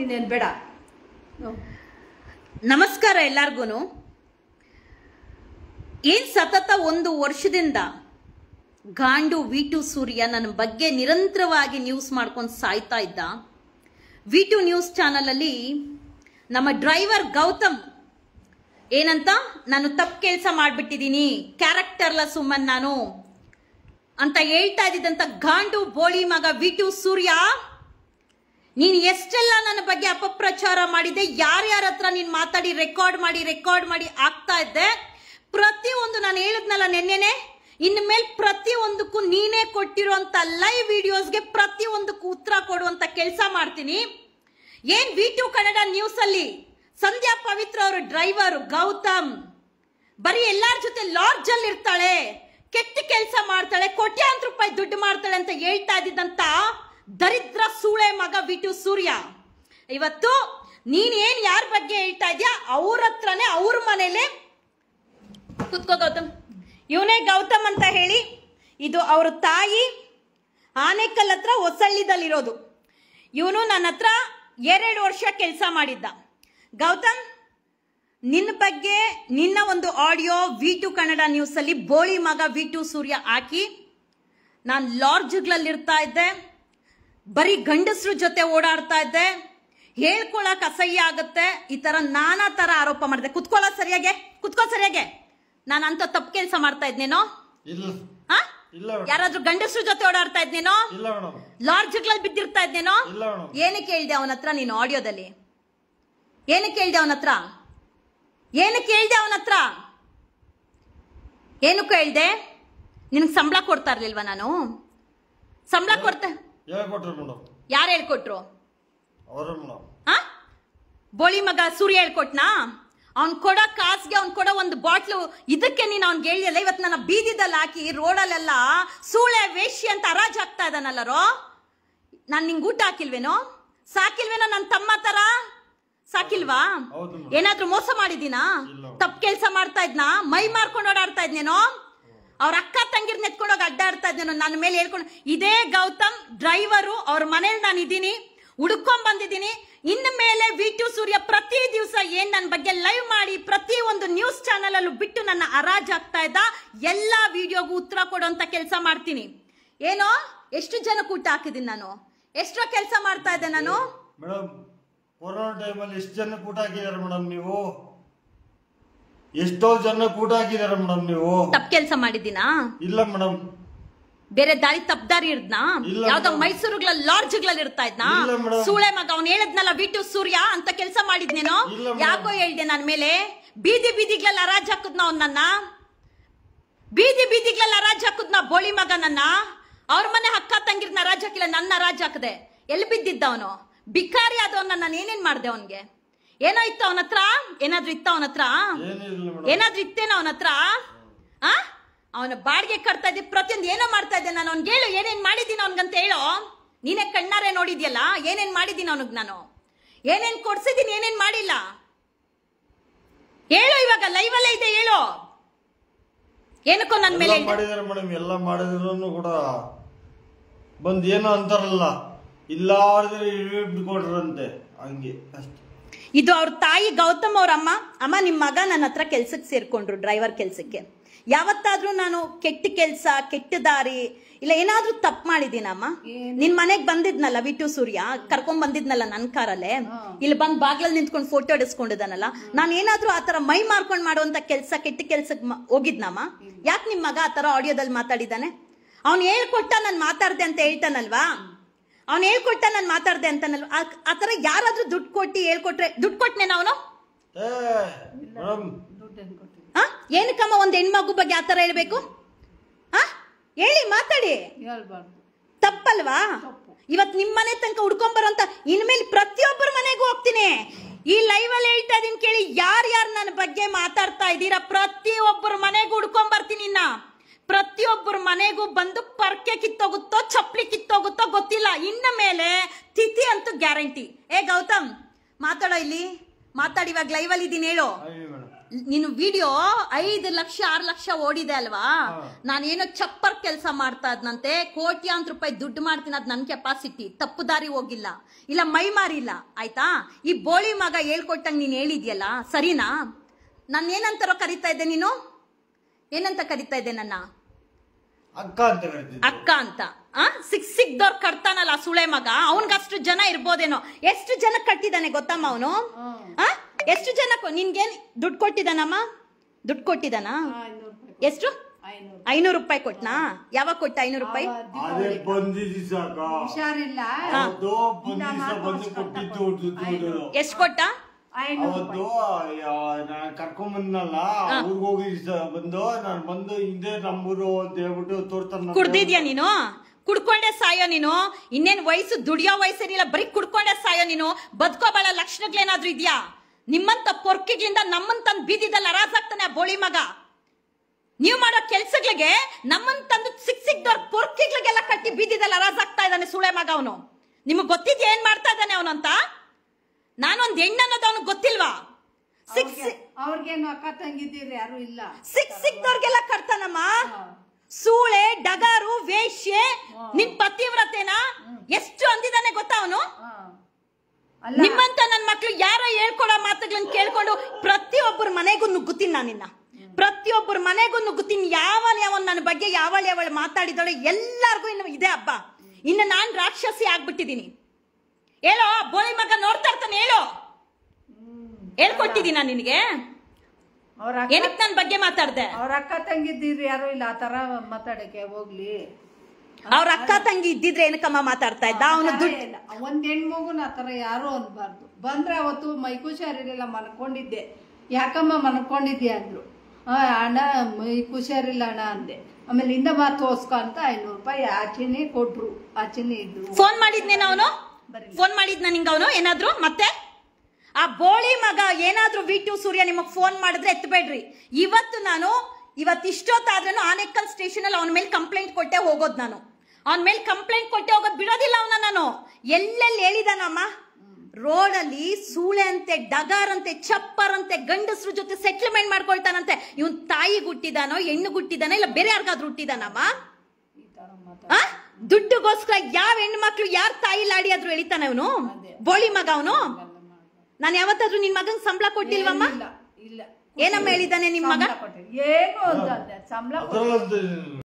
ಇನ್ನೇನು ಬೇಡ ನಮಸ್ಕಾರ ಎಲ್ಲಾರ್ಗು ಏನ್ ಸತತ ಒಂದು ವರ್ಷದಿಂದ ಗಾಂಡು ವಿ ಟು ಸೂರ್ಯ ನನ್ನ ಬಗ್ಗೆ ನಿರಂತರವಾಗಿ ನ್ಯೂಸ್ ಮಾಡ್ಕೊಂಡು ಸಾಯ್ತಾ ಇದ್ದ ವಿ ಟು ನ್ಯೂಸ್ ಅಲ್ಲಿ ನಮ್ಮ ಡ್ರೈವರ್ ಗೌತಮ್ ಏನಂತ ನಾನು ತಪ್ಪು ಕೆಲಸ ಮಾಡಿಬಿಟ್ಟಿದ್ದೀನಿ ಕ್ಯಾರೆಕ್ಟರ್ಲ ಸುಮ್ಮನ್ ನಾನು ಅಂತ ಹೇಳ್ತಾ ಇದ್ದಂತ ಗಾಂಡು ಬೋಳಿ ಮಗ ವಿ ಟು ಸೂರ್ಯ ನೀನು ಎಷ್ಟೆಲ್ಲ ನನ್ನ ಬಗ್ಗೆ ಅಪಪ್ರಚಾರ ಮಾಡಿದೆ ಯಾರ್ಯಾರ ಹತ್ರ ನೀನ್ ಮಾತಾಡಿ ರೆಕಾರ್ಡ್ ಮಾಡಿ ರೆಕಾರ್ಡ್ ಮಾಡಿ ಆಗ್ತಾ ಇದ್ದೆ ಪ್ರತಿಯೊಂದು ನಾನು ಹೇಳಿದ್ನಲ್ಲ ನೆನ್ನೆನೆ ಇನ್ಮೇಲೆ ಪ್ರತಿಯೊಂದಕ್ಕೂ ನೀನೇ ಕೊಟ್ಟಿರುವಂತ ಲೈವ್ ವಿಡಿಯೋಸ್ಗೆ ಪ್ರತಿಯೊಂದಕ್ಕೂ ಉತ್ತರ ಕೊಡುವಂತ ಕೆಲಸ ಮಾಡ್ತೀನಿ ಏನ್ ವಿ ಟು ಕನ್ನಡ ನ್ಯೂಸ್ ಅಲ್ಲಿ ಸಂಧ್ಯಾ ಪವಿತ್ರ ಅವರು ಡ್ರೈವರ್ ಗೌತಮ್ ಬರೀ ಎಲ್ಲರ ಜೊತೆ ಲಾಡ್ಜ್ ಅಲ್ಲಿ ಇರ್ತಾಳೆ ಕೆಟ್ಟ ಕೆಲಸ ಮಾಡ್ತಾಳೆ ಕೋಟ್ಯಾಂತರ ರೂಪಾಯಿ ದುಡ್ಡು ಮಾಡ್ತಾಳೆ ಅಂತ ಹೇಳ್ತಾ ಇದ್ದಿದ್ದಂತ ದರಿದ್ರ ಸೂಳೆ ಮಗ ಬಿಟು ಸೂರ್ಯ ಇವತ್ತು ನೀನೇನ್ ಯಾರ ಬಗ್ಗೆ ಹೇಳ್ತಾ ಇದ್ಯಾ ಅವ್ರ ಹತ್ರನೇ ಅವ್ರ ಮನೇಲೆ ಕುತ್ಕೋ ಗೌತಮ್ ಇವನೇ ಗೌತಮ್ ಅಂತ ಹೇಳಿ ಇದು ಅವ್ರ ತಾಯಿ ಆನೆಕಲ್ ಹತ್ರ ಹೊಸಳ್ಳಿದಲ್ಲಿರೋದು ಇವನು ನನ್ನ ಹತ್ರ ಎರಡು ವರ್ಷ ಕೆಲಸ ಮಾಡಿದ್ದ ಗೌತಮ್ ನಿನ್ನ ಬಗ್ಗೆ ನಿನ್ನ ಒಂದು ಆಡಿಯೋ ವಿ ಟು ಕನ್ನಡ ನ್ಯೂಸಲ್ಲಿ ಬೋಳಿ ಮಗ ವಿ ಟು ಸೂರ್ಯ ಹಾಕಿ ನಾನು ಇರ್ತಾ ಇದ್ದೆ ಬರೀ ಗಂಡಸ್ರ ಜೊತೆ ಓಡಾಡ್ತಾ ಇದ್ದೆ ಹೇಳ್ಕೊಳಕ್ ಅಸಹ್ಯ ಆಗುತ್ತೆ ಈ ತರ ನಾನಾ ತರ ಆರೋಪ ಮಾಡಿದೆ ಕುತ್ಕೊಳ ಸರಿಯಾಗೆ ಕುತ್ಕೋ ಸರಿಯಾಗೆ ನಾನು ಅಂತ ತಪ್ಪು ಕೆಲಸ ಮಾಡ್ತಾ ಇದ್ನೇನೋ ಯಾರಾದ್ರೂ ಗಂಡಸ್ರ ಜೊತೆ ಓಡಾಡ್ತಾ ಇದ್ನೇನೋ ಲಾಡ್ಜ್ಗಳಲ್ಲಿ ಬಿದ್ದಿರ್ತಾ ಇದ್ನೇನೋ ಏನಕ್ಕೆ ಹೇಳಿದೆ ಅವನ ಹತ್ರ ನೀನು ಆಡಿಯೋದಲ್ಲಿ ಏನಕ್ಕೆ ಹೇಳಿದೆ ಅವನ ಹತ್ರ ಏನಕ್ಕೆ ಹೇಳಿದೆ ಅವನ ಹತ್ರ ಏನಕ್ಕೂ ಹೇಳಿದೆ ನಿನಗೆ ಸಂಬಳ ಕೊಡ್ತಾ ಇರ್ಲಿಲ್ವಾ ನಾನು ಸಂಬಳ ಕೊಡ್ತಾ ಯಾರು ಹೇಳ್ಕೊಟ್ರು ಬೋಳಿ ಮಗ ಸೂರ್ಯ ಹೇಳ್ಕೊಟ್ನಾ ಅವ್ನು ಕೊಡೋ ಕಾಸ್ಗೆ ಅವ್ನು ಕೊಡೋ ಒಂದು ಬಾಟ್ಲು ಇದಕ್ಕೆ ನೀನು ಅವ್ನಿಗೆ ಹೇಳಿಯಲ್ಲ ಇವತ್ತು ನನ್ನ ಬೀದಿದಲ್ಲಿ ಹಾಕಿ ರೋಡಲ್ಲೆಲ್ಲ ಸೂಳೆ ವೇಶಿ ಅಂತ ಹರಾಜ್ ಹಾಕ್ತಾ ನಾನು ನಿಂಗೆ ಊಟ ಹಾಕಿಲ್ವೇನೋ ಸಾಕಿಲ್ವೇನೋ ನನ್ನ ತಮ್ಮ ತರ ಸಾಕಿಲ್ವಾ ಏನಾದ್ರೂ ಮೋಸ ಮಾಡಿದೀನಾ ತಪ್ಪು ಕೆಲಸ ಮಾಡ್ತಾ ಇದ್ನಾ ಮೈ ಮಾರ್ಕೊಂಡು ಓಡಾಡ್ತಾ ಇದ್ನೇನೋ ಅವ್ರ ಅಕ್ಕ ತಂಗಿರ್ ನೆತ್ಕೊಂಡೋಗಿ ಅಡ್ಡಾಡ್ತಾ ಇದ್ದೇನೆ ನನ್ನ ಮೇಲೆ ಹೇಳ್ಕೊಂಡು ಇದೇ ಗೌತಮ್ ಡ್ರೈವರು ಅವ್ರ ಮನೇಲಿ ನಾನು ಇದ್ದೀನಿ ಹುಡ್ಕೊಂಡ್ ಬಂದಿದ್ದೀನಿ ಇನ್ನು ಮೇಲೆ ವಿ ಟು ಸೂರ್ಯ ಪ್ರತಿ ದಿವಸ ಏನ್ ನನ್ನ ಬಗ್ಗೆ ಲೈವ್ ಮಾಡಿ ಪ್ರತಿ ಒಂದು ನ್ಯೂಸ್ ಚಾನೆಲ್ ಅಲ್ಲೂ ಬಿಟ್ಟು ನನ್ನ ಅರಾಜಾಗ್ತಾ ಆಗ್ತಾ ಇದ್ದ ಎಲ್ಲಾ ವಿಡಿಯೋಗೂ ಉತ್ತರ ಕೊಡುವಂತ ಕೆಲಸ ಮಾಡ್ತೀನಿ ಏನೋ ಎಷ್ಟು ಜನ ಕೂಟ ಹಾಕಿದೀನಿ ನಾನು ಎಷ್ಟೋ ಕೆಲಸ ಮಾಡ್ತಾ ಇದ್ದೆ ನಾನು ಮೇಡಮ್ ಕೊರೋನಾ ಟೈಮಲ್ಲಿ ಎಷ್ಟು ಜನ ಕೂಟ ಹಾಕಿದಾರೆ ಮೇಡಮ್ ನೀವು ಎಷ್ಟೋ ಜನ ಕೂಟ ಹಾಕಿದಾರ ಮೇಡಮ್ ನೀವು ತಪ್ಪು ಕೆಲಸ ಮಾಡಿದ್ದೀನಾ ಇಲ್ಲ ಮೇಡಮ್ ಬೇರೆ ದಾರಿ ತಪ್ಪದಾರಿ ದಾರಿ ಇರ್ದ್ನಾ ಯಾವ್ದೋ ಲಾಡ್ಜ್ಗಳಲ್ಲಿ ಇರ್ತಾ ಇದ್ನಾ ಸೂಳೆ ಮಗ ಅವ್ನು ಹೇಳದ್ನಲ್ಲ ಬಿಟ್ಟು ಸೂರ್ಯ ಅಂತ ಕೆಲಸ ಮಾಡಿದ್ನೇನು ಯಾಕೋ ಹೇಳ್ದೆ ನನ್ ಮೇಲೆ ಬೀದಿ ಬೀದಿಗಳಲ್ಲಿ ರಾಜ ಹಾಕುದ್ನ ಅವ್ನನ್ನ ಬೀದಿ ಬೀದಿಗಳಲ್ಲಿ ರಾಜ ಹಾಕುದ್ನ ಬೋಳಿ ಮಗ ನನ್ನ ಅವ್ರ ಮನೆ ಹಕ್ಕ ತಂಗಿರ್ನ ರಾಜ ಹಾಕಿಲ್ಲ ನನ್ನ ರಾಜ ಹಾಕದೆ ಎಲ್ಲಿ ಬಿದ್ದಿದ್ದ ಅವನು ಬಿಕಾರಿ ಆದವನ್ನ ನಾನು ಏನೇನ್ ಮಾಡ್ದೆ ಅವನ್ಗೆ ಏನೋ ಇತ್ತು ಅವನ ಹತ್ರ ಏನಾದ್ರೂ ಇತ್ತ ಅವನ ಹತ್ರ ಏನಾದ್ರೂ ಇತ್ತೇನೋ ಅವನ ಹತ್ರ ಆ ಅವನ ಬಾಡಿಗೆ ಕಟ್ತಾ ಇದ್ದೆ ಪ್ರತಿಯೊಂದು ಏನೋ ಮಾಡ್ತಾ ಇದ್ದೆ ನಾನು ಅವ್ನಿಗೆ ಹೇಳು ಏನೇನ್ ಮಾಡಿದ್ದೀನಿ ಅವನ್ಗಂತ ಹೇಳೋ ನೀನೇ ಕಣ್ಣಾರೆ ನೋಡಿದ್ಯಲ್ಲ ಏನೇನ್ ಮಾಡಿದ್ದೀನಿ ಅವನಿಗೆ ನಾನು ಏನೇನ್ ಕೊಡ್ಸಿದ್ದೀನಿ ಏನೇನ್ ಮಾಡಿಲ್ಲ ಹೇಳು ಇವಾಗ ಲೈವ್ ಅಲ್ಲೇ ಇದೆ ಹೇಳು ಏನಕ್ಕೋ ನನ್ನ ಮೇಲೆ ಮೇಡಮ್ ಎಲ್ಲ ಮಾಡಿದ್ರು ಕೂಡ ಬಂದು ಏನೋ ಅಂತಾರಲ್ಲ ಇಲ್ಲ ಕೊಡ್ರಂತೆ ಹಂಗೆ ಅಷ್ಟೇ ಇದು ಅವ್ರ ತಾಯಿ ಗೌತಮ್ ಅವ್ರಮ್ಮ ಅಮ್ಮ ಅಮ್ಮ ನಿಮ್ಮ ಮಗ ನನ್ನ ಹತ್ರ ಕೆಲ್ಸಕ್ಕೆ ಸೇರ್ಕೊಂಡ್ರು ಡ್ರೈವರ್ ಕೆಲ್ಸಕ್ಕೆ ಯಾವತ್ತಾದ್ರೂ ನಾನು ಕೆಟ್ಟ ಕೆಲ್ಸ ಕೆಟ್ಟ ದಾರಿ ಇಲ್ಲ ಏನಾದ್ರೂ ತಪ್ಪು ಮಾಡಿದೀನಮ್ಮ ನಿನ್ ಮನೆಗ್ ಬಂದಿದ್ನಲ್ಲ ವಿಟು ಸೂರ್ಯ ಕರ್ಕೊಂಡ್ ಬಂದಿದ್ನಲ್ಲ ನನ್ ಕಾರಲ್ಲೇ ಇಲ್ಲಿ ಬಂದ್ ಬಾಗ್ಲಲ್ಲಿ ನಿಂತ್ಕೊಂಡು ಫೋಟೋ ಇಡಿಸ್ಕೊಂಡಿದ್ದಾನಲ್ಲ ನಾನು ಏನಾದ್ರೂ ಆತರ ಮೈ ಮಾರ್ಕೊಂಡ್ ಮಾಡುವಂತ ಕೆಲ್ಸ ಕೆಟ್ಟ ಕೆಲ್ಸಕ್ ಹೋಗಿದ್ನಮ್ಮ ಯಾಕೆ ನಿಮ್ ಮಗ ಆತರ ಆಡಿಯೋದಲ್ಲಿ ಮಾತಾಡಿದಾನೆ ಅವ್ನು ಹೇಳ್ಕೊಟ್ಟ ನಾನು ಮಾತಾಡ್ದೆ ಅಂತ ಹೇಳ್ತಾನಲ್ವಾ ಅವ್ನು ಹೇಳ್ಕೊಟ್ಟ ನಾನು ಮಾತಾಡ್ದೆ ಅಂತಾನಲ್ಲ ಆ ಥರ ಯಾರಾದ್ರೂ ದುಡ್ಡು ಕೊಟ್ಟು ಹೇಳ್ಕೊಟ್ರೆ ದುಡ್ಡು ಕೊಟ್ನೆ ಅವನು ಹಾ ಏನಕ್ಕಮ್ಮ ಒಂದು ಹೆಣ್ಮಗು ಬಗ್ಗೆ ಆ ಥರ ಹೇಳ್ಬೇಕು ಹಾ ಹೇಳಿ ಮಾತಾಡಿ ತಪ್ಪಲ್ವಾ ಇವತ್ತು ನಿಮ್ಮ ಮನೆ ತನಕ ಹುಡ್ಕೊಂಬರೋಂತ ಇನ್ಮೇಲೆ ಪ್ರತಿಯೊಬ್ಬರ ಮನೆಗೂ ಹೋಗ್ತೀನಿ ಈ ಲೈವ್ ಅಲ್ಲಿ ಹೇಳ್ತಾ ಇದೀನಿ ಕೇಳಿ ಯಾರ್ಯಾರು ನನ್ನ ಬಗ್ಗೆ ಮಾತಾಡ್ತಾ ಇದ್ದೀರಾ ಪ್ರತಿಯೊಬ್ಬರ ಮನೆಗೂ ಹುಡ್ಕೊಂಬರ್ತೀನಿ ಇನ್ನ ಪ್ರತಿಯೊಬ್ಬರ ಮನೆಗೂ ಬಂದು ಪರ್ಕೆ ಕಿತ್ತೋಗುತ್ತೋ ಚಪ್ಪಲಿ ಕಿತ್ತೋಗುತ್ತೋ ಗೊತ್ತಿಲ್ಲ ಇನ್ನ ಮೇಲೆ ತಿಥಿ ಅಂತೂ ಗ್ಯಾರಂಟಿ ಏ ಗೌತಮ್ ಮಾತಾಡೋ ಇಲ್ಲಿ ಮಾತಾಡಿ ಇವಾಗ ಲೈವ್ ಅಲ್ಲಿ ಇದೀನಿ ಹೇಳು ನೀನು ವಿಡಿಯೋ ಐದು ಲಕ್ಷ ಆರು ಲಕ್ಷ ಓಡಿದೆ ಅಲ್ವಾ ನಾನೇನೋ ಚಪ್ಪರ್ ಕೆಲಸ ಮಾಡ್ತಾ ಇದ್ನಂತೆ ಕೋಟ್ಯಂತ ರೂಪಾಯಿ ದುಡ್ಡು ಮಾಡ್ತೀನಿ ಅದು ನನ್ನ ಕೆಪಾಸಿಟಿ ತಪ್ಪು ದಾರಿ ಹೋಗಿಲ್ಲ ಇಲ್ಲ ಮೈ ಮಾರಿಲ್ಲ ಆಯ್ತಾ ಈ ಬೋಳಿ ಮಗ ಹೇಳ್ಕೊಟ್ಟಂಗೆ ನೀನು ಹೇಳಿದ್ಯಲ್ಲ ಸರಿನಾ ನಾನು ಏನಂತಾರೋ ಕರಿತಾ ಇದ್ದೆ ನೀನು ಏನಂತ ಕರಿತಾ ಇದ್ದೆ ನನ್ನ ಅಕ್ಕ ಅಂತ ಅಕ್ಕ ಸಿಕ್ ಸಿಕ್ದವ್ರು ಕಟ್ತಾನಲ್ಲ ಸುಳೆ ಮಗ ಅವನ್ಗಷ್ಟು ಜನ ಇರ್ಬೋದೇನೋ ಎಷ್ಟು ಜನ ಕಟ್ಟಿದಾನೆ ಗೊತ್ತಮ್ಮ ಅವನು ಎಷ್ಟು ಜನ ನಿನ್ಗೆ ದುಡ್ಡು ಕೊಟ್ಟಿದ್ದಾನಮ್ಮ ದುಡ್ಡು ಕೊಟ್ಟಿದಾನ ಎಷ್ಟು ಐನೂರು ರೂಪಾಯಿ ಕೊಟ್ಟನಾ ಯಾವಾಗ ಕೊಟ್ಟ ಐನೂರು ರೂಪಾಯಿ ಎಷ್ಟು ಕೊಟ್ಟ ಕುಡ್ದಿದ್ಯಾ ನೀನು ಕುಡ್ಕೊಂಡೆ ಸಾಯೋ ನೀನು ಇನ್ನೇನ್ ವಯಸ್ಸು ದುಡಿಯೋ ವಯಸ್ಸೇನಿಲ್ಲ ಬರೀ ಕುಡ್ಕೊಂಡೆ ಸಾಯೋ ನೀನು ಬದುಕೋಬೇಡ ಲಕ್ಷಣಗಳೇನಾದ್ರೂ ಇದ್ಯಾ ನಿಮ್ಮಂತ ಪೊರ್ಕಿಗಳಿಂದ ನಮ್ಮನ್ ತಂದು ಬೀದಿದಲ್ಲಿ ಅರಾಸಾಗ್ತಾನೆ ಆ ಬೋಳಿ ಮಗ ನೀವು ಮಾಡೋ ಕೆಲ್ಸಗಳಿಗೆ ನಮ್ಮನ್ ತಂದು ಸಿಕ್ ಸಿಕ್ದವ್ರ ಪೊರ್ಕಿಗಳಿಗೆಲ್ಲ ಕಟ್ಟಿ ಬೀದಿದಲ್ಲಿ ಅರಾಸಾಗ್ತಾ ಇದ್ದಾನೆ ಸುಳೆ ಮಗ ಅವನು ನಿಮಗೆ ಗೊತ್ತಿದ್ಯಾ ಏನ್ ಮಾಡ್ತಾ ಇದ್ದಾನೆ ಅವನಂತ ನಾನೊಂದ್ ಹೆಣ್ಣನ್ನೋದು ಅವ್ನಿಗೆ ಗೊತ್ತಿಲ್ವಾ ಸಿಕ್ಸ್ ಅವ್ರಿಗೇನು ಅಕ್ಕ ತಂಗಿದ್ದೀರಿ ಯಾರು ಇಲ್ಲ ಸಿಕ್ದವ್ರಿಗೆಲ್ಲ ಕರ್ತಾನಮ್ಮ ಸೂಳೆ ಡಗಾರು ವೇಶ್ಯೆ ನಿನ್ ಪತಿವ್ರತೆನಾ ಎಷ್ಟು ಅಂದಿದ್ದಾನೆ ಗೊತ್ತಾ ಅವನು ನಿಮ್ಮಂತ ನನ್ ಮಕ್ಳು ಯಾರೋ ಹೇಳ್ಕೊಡೋ ಮಾತುಗಳನ್ನ ಕೇಳ್ಕೊಂಡು ಪ್ರತಿಯೊಬ್ಬರ ಮನೆಗೂ ನುಗ್ಗುತ್ತೀನಿ ನಾನಿನ್ನ ಪ್ರತಿಯೊಬ್ಬರ ಮನೆಗೂ ನುಗ್ಗುತ್ತೀನಿ ಯಾವನ್ ಯಾವನ್ ನನ್ನ ಬಗ್ಗೆ ಯಾವಳ ಯಾವಳ ಮಾತಾಡಿದಳು ಎಲ್ಲಾರ್ಗು ಇನ್ನು ಇದೆ ಹಬ್ಬ ಇನ್ನು ನಾನು ರಾಕ್ಷಸಿ ಆಗ್ಬಿಟ್ಟಿದ್ದೀನಿ ಹೇಳೋ ಬೋಳಿ ಮಗ ನೋಡ್ತಾ ಇರ್ತಾನೆ ಹೇಳೋ ಹೇಳ್ಕೊಟ್ಟಿದ್ದೀನ ನಿನಗೆ ಏನಕ್ಕೆ ನನ್ನ ಬಗ್ಗೆ ಮಾತಾಡ್ದೆ ಅವ್ರ ಅಕ್ಕ ತಂಗಿದ್ದೀರಿ ಯಾರು ಇಲ್ಲ ಆ ತರ ಮಾತಾಡಕ್ಕೆ ಹೋಗ್ಲಿ ಅವ್ರ ಅಕ್ಕ ತಂಗಿ ಇದ್ದಿದ್ರೆ ಏನಕ್ಕಮ್ಮ ಮಾತಾಡ್ತಾ ಇದ್ದ ಅವನು ದುಡ್ಡು ಒಂದ್ ಆ ಆತರ ಯಾರು ಅನ್ಬಾರ್ದು ಬಂದ್ರೆ ಅವತ್ತು ಮೈಕುಷಾರಿಲ್ಲ ಮನ್ಕೊಂಡಿದ್ದೆ ಯಾಕಮ್ಮ ಮನ್ಕೊಂಡಿದ್ದೆ ಅಂದ್ರು ಅಣ್ಣ ಮೈಕುಶಾರಿಲ್ಲ ಅಣ್ಣ ಅಂದೆ ಆಮೇಲೆ ಇಂದ ಮಾತು ತೋರ್ಸ್ಕೊ ಅಂತ ಐನೂರು ರೂಪಾಯಿ ಆಚೆನೆ ಕೊಟ್ರು ಆಚೆನೆ ಇದ್ರು ಫೋನ್ ಮಾಡಿದ್ನೇನ ಅವನು ಫೋನ್ ಮಾಡಿದ್ನ ನಿಂಗೆ ಅವನು ಏನಾದ್ರು ಮತ್ತೆ ಆ ಬೋಳಿ ಮಗ ಏನಾದ್ರೂ ವಿ ಟು ಸೂರ್ಯ ನಿಮಗೆ ಫೋನ್ ಮಾಡಿದ್ರೆ ಎತ್ತಬೇಡ್ರಿ ಇವತ್ತು ನಾನು ಇವತ್ತು ಇಷ್ಟೊತ್ತಾದ್ರೂ ಆನೆಕ್ಕಲ್ ಸ್ಟೇಷನ್ ಅಲ್ಲಿ ಅವನ ಮೇಲೆ ಕಂಪ್ಲೇಂಟ್ ಕೊಟ್ಟೆ ಹೋಗೋದು ನಾನು ಅವನ ಮೇಲೆ ಕಂಪ್ಲೇಂಟ್ ಕೊಟ್ಟೆ ಹೋಗೋದು ಬಿಡೋದಿಲ್ಲ ಅವನ ನಾನು ಎಲ್ಲೆಲ್ಲಿ ಹೇಳಿದಾನಮ್ಮ ರೋಡಲ್ಲಿ ಸೂಳೆ ಅಂತೆ ಡಗಾರಂತೆ ಚಪ್ಪರಂತೆ ಗಂಡಸ್ರ ಜೊತೆ ಸೆಟ್ಲ್ಮೆಂಟ್ ಮಾಡ್ಕೊಳ್ತಾನಂತೆ ಇವನ್ ತಾಯಿ ಗುಟ್ಟಿದಾನೋ ಹೆಣ್ಣು ಗುಟ್ಟಿದಾನೋ ಇಲ್ಲ ಬೇರೆ ಯಾರಿಗಾದ್ರೂ ಹುಟ್ಟಿದಾನಮ್ಮ ಆ ದುಡ್ಡುಗೋಸ್ಕರ ಯಾವ ಹೆಣ್ಮಕ್ಳು ಯಾರ ತಾಯಿ ಲಾಡಿ ಆದ್ರೂ ಎಳಿತಾನೆ ಅವನು ಬೋಳಿ ಮಗ ಅವನು ನಾನು ಯಾವತ್ತಾದ್ರೂ ನಿನ್ ಮಗನ್ ಸಂಬಳ ಕೊಟ್ಟಿಲ್ವಮ್ಮ ಏನಮ್ಮ ಹೇಳಿದಾನೆ ನಿಮ್ ಮಗ ಏನು ಸಂಬಳ